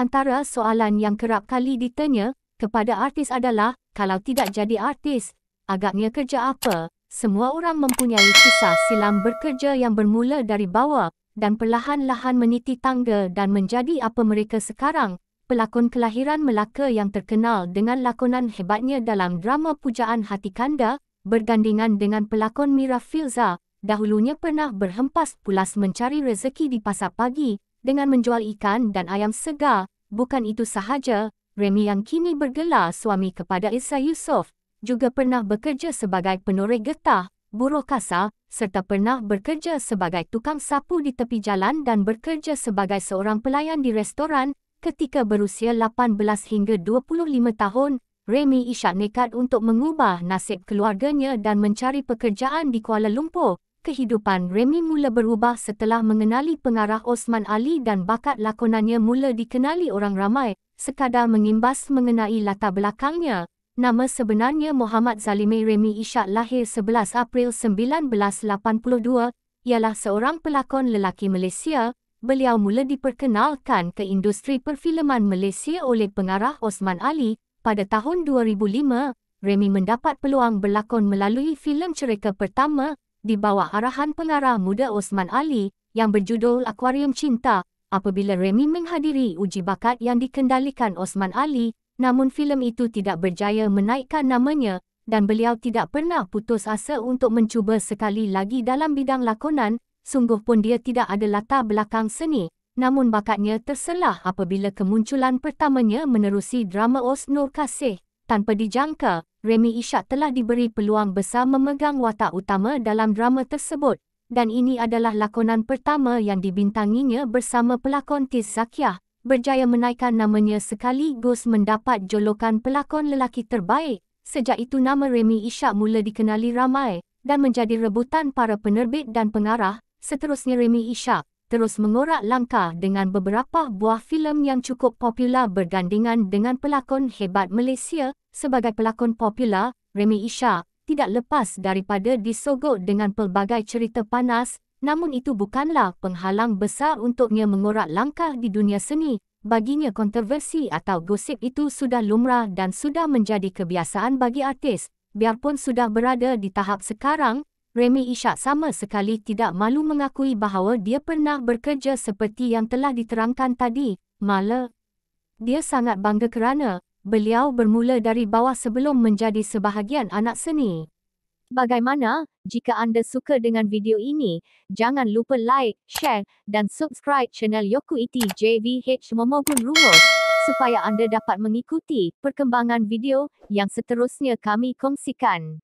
Antara soalan yang kerap kali ditanya kepada artis adalah, kalau tidak jadi artis, agaknya kerja apa? Semua orang mempunyai kisah silam bekerja yang bermula dari bawah dan perlahan-lahan meniti tangga dan menjadi apa mereka sekarang. Pelakon kelahiran Melaka yang terkenal dengan lakonan hebatnya dalam drama Pujaan Hati Kanda, bergandingan dengan pelakon Mira Filza, dahulunya pernah berhempas pulas mencari rezeki di pasar pagi dengan menjual ikan dan ayam segar. Bukan itu sahaja, Remy yang kini bergelar suami kepada Isa Yusof juga pernah bekerja sebagai penoreh getah, buruh kasar serta pernah bekerja sebagai tukang sapu di tepi jalan dan bekerja sebagai seorang pelayan di restoran ketika berusia 18 hingga 25 tahun. Remy isyak nekat untuk mengubah nasib keluarganya dan mencari pekerjaan di Kuala Lumpur. Kehidupan Remy mula berubah setelah mengenali pengarah Osman Ali dan bakat lakonannya mula dikenali orang ramai, sekadar mengimbas mengenai latar belakangnya. Nama sebenarnya Muhammad Zalimi Remy Ishak lahir 11 April 1982, ialah seorang pelakon lelaki Malaysia. Beliau mula diperkenalkan ke industri perfilman Malaysia oleh pengarah Osman Ali pada tahun 2005, Remy mendapat peluang berlakon melalui filem cerita pertama di bawah arahan pengarah muda Osman Ali yang berjudul Aquarium Cinta. Apabila Remy menghadiri uji bakat yang dikendalikan Osman Ali, namun filem itu tidak berjaya menaikkan namanya dan beliau tidak pernah putus asa untuk mencuba sekali lagi dalam bidang lakonan, sungguh pun dia tidak ada latar belakang seni namun bakatnya terselah apabila kemunculan pertamanya menerusi drama Os Nur Kasih. Tanpa dijangka, Remy Ishak telah diberi peluang besar memegang watak utama dalam drama tersebut dan ini adalah lakonan pertama yang dibintanginya bersama pelakon Tiz Zakiah, berjaya menaikkan namanya sekaligus mendapat jolokan pelakon lelaki terbaik. Sejak itu nama Remy Ishak mula dikenali ramai dan menjadi rebutan para penerbit dan pengarah, seterusnya Remy Ishak terus mengorak langkah dengan beberapa buah filem yang cukup popular bergandingan dengan pelakon hebat Malaysia sebagai pelakon popular, Remy Isha, tidak lepas daripada disogok dengan pelbagai cerita panas, namun itu bukanlah penghalang besar untuknya mengorak langkah di dunia seni. Baginya kontroversi atau gosip itu sudah lumrah dan sudah menjadi kebiasaan bagi artis, biarpun sudah berada di tahap sekarang, Remy Ishak sama sekali tidak malu mengakui bahawa dia pernah bekerja seperti yang telah diterangkan tadi, Mala. Dia sangat bangga kerana beliau bermula dari bawah sebelum menjadi sebahagian anak seni. Bagaimana, jika anda suka dengan video ini, jangan lupa like, share dan subscribe channel Yoku Iti JVH Memogun Rumus supaya anda dapat mengikuti perkembangan video yang seterusnya kami kongsikan.